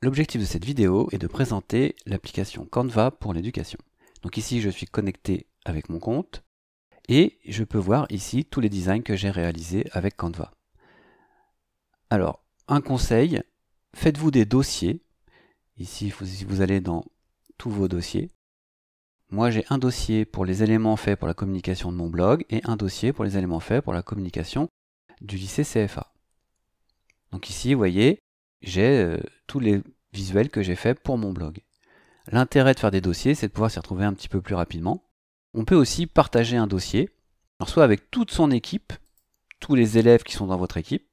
L'objectif de cette vidéo est de présenter l'application Canva pour l'éducation. Donc ici, je suis connecté avec mon compte et je peux voir ici tous les designs que j'ai réalisés avec Canva. Alors, un conseil, faites-vous des dossiers. Ici, vous allez dans tous vos dossiers, moi j'ai un dossier pour les éléments faits pour la communication de mon blog et un dossier pour les éléments faits pour la communication du lycée CFA. Donc ici, vous voyez, j'ai euh, tous les visuel que j'ai fait pour mon blog. L'intérêt de faire des dossiers, c'est de pouvoir s'y retrouver un petit peu plus rapidement. On peut aussi partager un dossier, soit avec toute son équipe, tous les élèves qui sont dans votre équipe.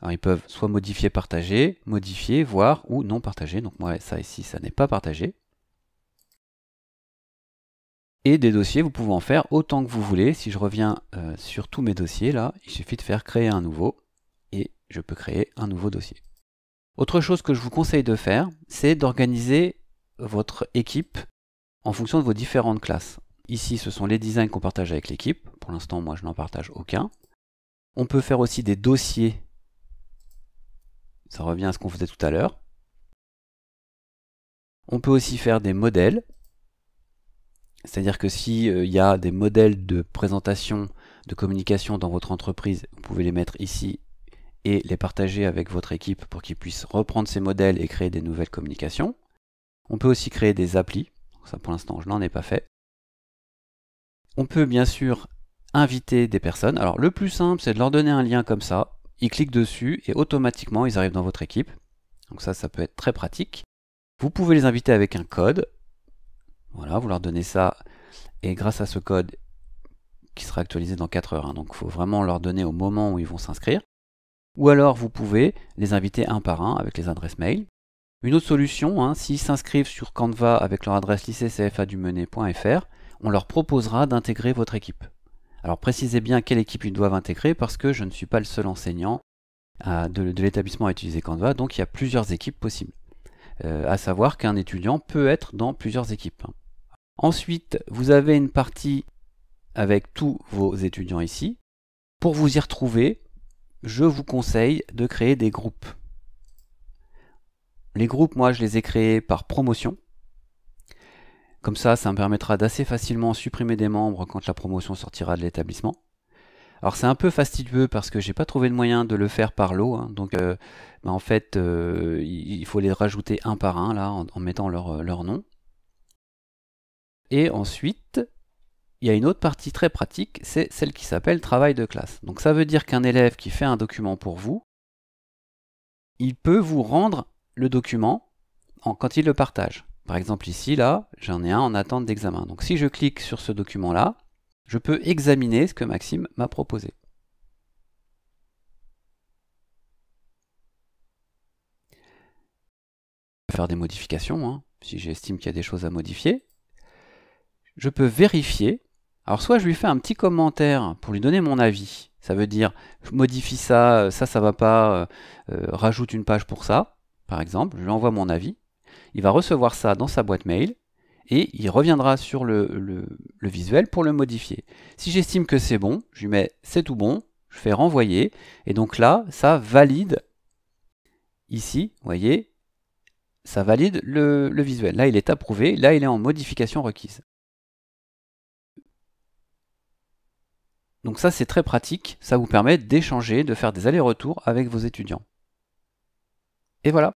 Alors ils peuvent soit modifier, partager, modifier, voir ou non partager. Donc moi ça ici ça n'est pas partagé. Et des dossiers, vous pouvez en faire autant que vous voulez. Si je reviens euh, sur tous mes dossiers là, il suffit de faire créer un nouveau et je peux créer un nouveau dossier. Autre chose que je vous conseille de faire, c'est d'organiser votre équipe en fonction de vos différentes classes. Ici, ce sont les designs qu'on partage avec l'équipe. Pour l'instant, moi, je n'en partage aucun. On peut faire aussi des dossiers. Ça revient à ce qu'on faisait tout à l'heure. On peut aussi faire des modèles. C'est-à-dire que s'il euh, y a des modèles de présentation, de communication dans votre entreprise, vous pouvez les mettre ici et les partager avec votre équipe pour qu'ils puissent reprendre ces modèles et créer des nouvelles communications. On peut aussi créer des applis, ça pour l'instant je n'en ai pas fait. On peut bien sûr inviter des personnes. Alors le plus simple c'est de leur donner un lien comme ça, ils cliquent dessus et automatiquement ils arrivent dans votre équipe. Donc ça ça peut être très pratique. Vous pouvez les inviter avec un code. Voilà, vous leur donnez ça et grâce à ce code qui sera actualisé dans 4 heures, hein, donc il faut vraiment leur donner au moment où ils vont s'inscrire, ou alors vous pouvez les inviter un par un avec les adresses mail. Une autre solution, hein, s'ils s'inscrivent sur Canva avec leur adresse lycée cfa on leur proposera d'intégrer votre équipe. Alors précisez bien quelle équipe ils doivent intégrer parce que je ne suis pas le seul enseignant euh, de, l'établissement à utiliser Canva, donc il y a plusieurs équipes possibles. A euh, à savoir qu'un étudiant peut être dans plusieurs équipes. Hein. Ensuite, vous avez une partie avec tous vos étudiants ici. Pour vous y retrouver, je vous conseille de créer des groupes. Les groupes, moi, je les ai créés par promotion. Comme ça, ça me permettra d'assez facilement supprimer des membres quand la promotion sortira de l'établissement. Alors c'est un peu fastidieux parce que j'ai pas trouvé de moyen de le faire par lot, hein. donc euh, bah, en fait euh, il faut les rajouter un par un là en, mettant euh, leur nom. Et ensuite, il y a une autre partie très pratique, c'est celle qui s'appelle travail de classe. Donc ça veut dire qu'un élève qui fait un document pour vous, il peut vous rendre le document en, quand il le partage. Par exemple ici, là, j'en ai un en attente d'examen. Donc si je clique sur ce document-là, je peux examiner ce que Maxime m'a proposé. faire des modifications, hein, si j'estime qu'il y a des choses à modifier. Je peux vérifier alors soit je lui fais un petit commentaire pour lui donner mon avis. Ça veut dire, je modifie ça, euh, ça, ça va pas, euh, euh, rajoute une page pour ça, par exemple, je lui envoie mon avis. Il va recevoir ça dans sa boîte mail et il reviendra sur le, visuel pour le modifier. Si j'estime que c'est bon, je lui mets c'est tout bon, je fais renvoyer et donc là, ça valide ici, vous voyez, ça valide le visuel. Là, il est approuvé, là, il est en modification requise. Donc ça c'est très pratique, ça vous permet d'échanger, de faire des allers-retours avec vos étudiants. Et voilà